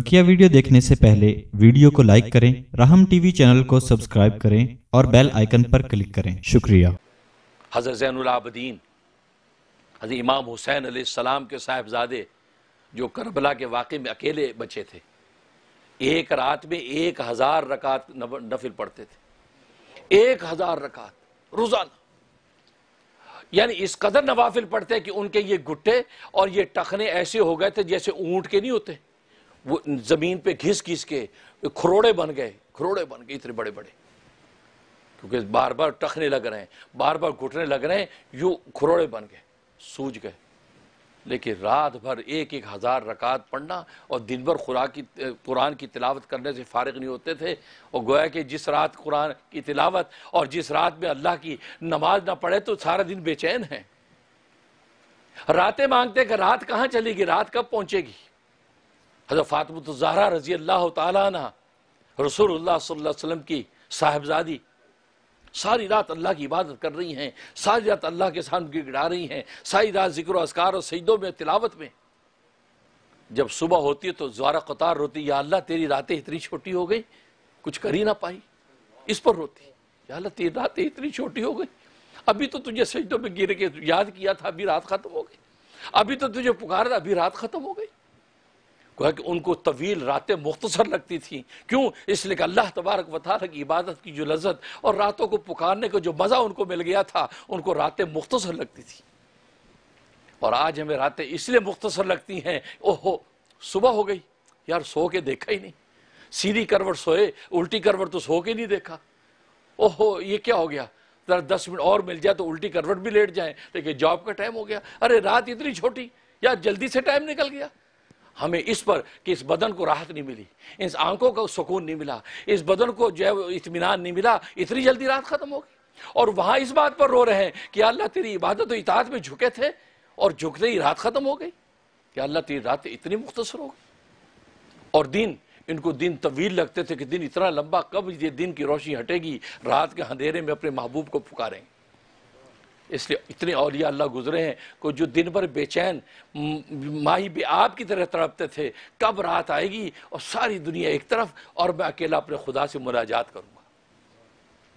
बकिया वीडियो देखने से पहले वीडियो को लाइक करें राहम टीवी चैनल को सब्सक्राइब करें और बेल आइकन पर क्लिक करें शुक्रिया हज़रत जैनदीन हजर इमाम हुसैन सलाम के साहेबजादे जो करबला के वाक़े में अकेले बचे थे एक रात में एक हज़ार रकात नफिल पढ़ते थे एक हज़ार रकात रोज़ाना यानी इस कदर नवाफिल पढ़ते कि उनके ये गुट्टे और ये टखने ऐसे हो गए थे जैसे ऊँट के नहीं होते वो ज़मीन पे घिस घिस के खरोड़े बन गए खरोड़े बन गए इतने बड़े बड़े क्योंकि बार बार टखने लग रहे हैं बार बार घुटने लग रहे हैं यू खरोड़े बन गए सूझ गए लेकिन रात भर एक एक हज़ार रकात पढ़ना और दिन भर खुरा की कुरान की तिलावत करने से फारग नहीं होते थे और गोया कि जिस रात कुरान की तिलावत और जिस रात में अल्लाह की नमाज ना पढ़े तो सारा दिन बेचैन है रातें मांगते कि रात कहाँ चलेगी रात कब पहुँचेगी हजरत फ़ातमतजहरा तो रजी अल्लाह तला रसूल सल्लम की साहबजादी सारी रात अल्लाह की इबादत कर रही हैं सारी रात अल्लाह के सामने गिड़गिड़ा रही हैं सारी रात जिक्र असकार और सईदों में तिलावत में जब सुबह होती है तो ज्वारा कतार रोती या अल्लाह तेरी रातें इतनी छोटी हो गई कुछ कर ही ना पाई इस पर रोती या अल्लाह तेरी रातें इतनी छोटी हो गई अभी तो तुझे सजदों में गिर के याद किया था अभी रात खत्म हो गई अभी तो तुझे पुकारा था अभी रात खत्म हो गई उनको तवील रातें मुख्तसर लगती थी क्यों इसलिए कि अल्लाह तबारक वाली की इबादत की जो लजत और रातों को पुकारने का जो मज़ा उनको मिल गया था उनको रातें मुख्तसर लगती थी और आज हमें रातें इसलिए मुख्तसर लगती हैं ओहो सुबह हो गई यार सो के देखा ही नहीं सीधी करवट सोए उल्टी करवट तो सो के नहीं देखा ओहो ये क्या हो गया ज़रा दस मिनट और मिल जाए तो उल्टी करवट भी लेट जाए लेकिन जॉब का टाइम हो गया अरे रात इतनी छोटी यार जल्दी से टाइम निकल गया हमें इस पर कि इस बदन को राहत नहीं मिली इस आंखों को सुकून नहीं मिला इस बदन को जो है इतमान नहीं मिला इतनी जल्दी रात ख़त्म हो गई और वहां इस बात पर रो रहे हैं कि अल्लाह तेरी इबादत तो इताद में झुके थे और झुकते ही रात ख़त्म हो गई कि अल्लाह तेरी रात इतनी मुख्तसर हो गई और दिन इनको दिन तवील लगते थे कि दिन इतना लंबा कब ये दिन की रोशनी हटेगी रात के अंधेरे में अपने महबूब को पुकारेंगे इसलिए इतने अलिया अल्लाह गुजरे हैं को जो दिन भर बेचैन माही भी आप की तरह तड़पते थे कब रात आएगी और सारी दुनिया एक तरफ और मैं अकेला अपने खुदा से मुलाजात करूँगा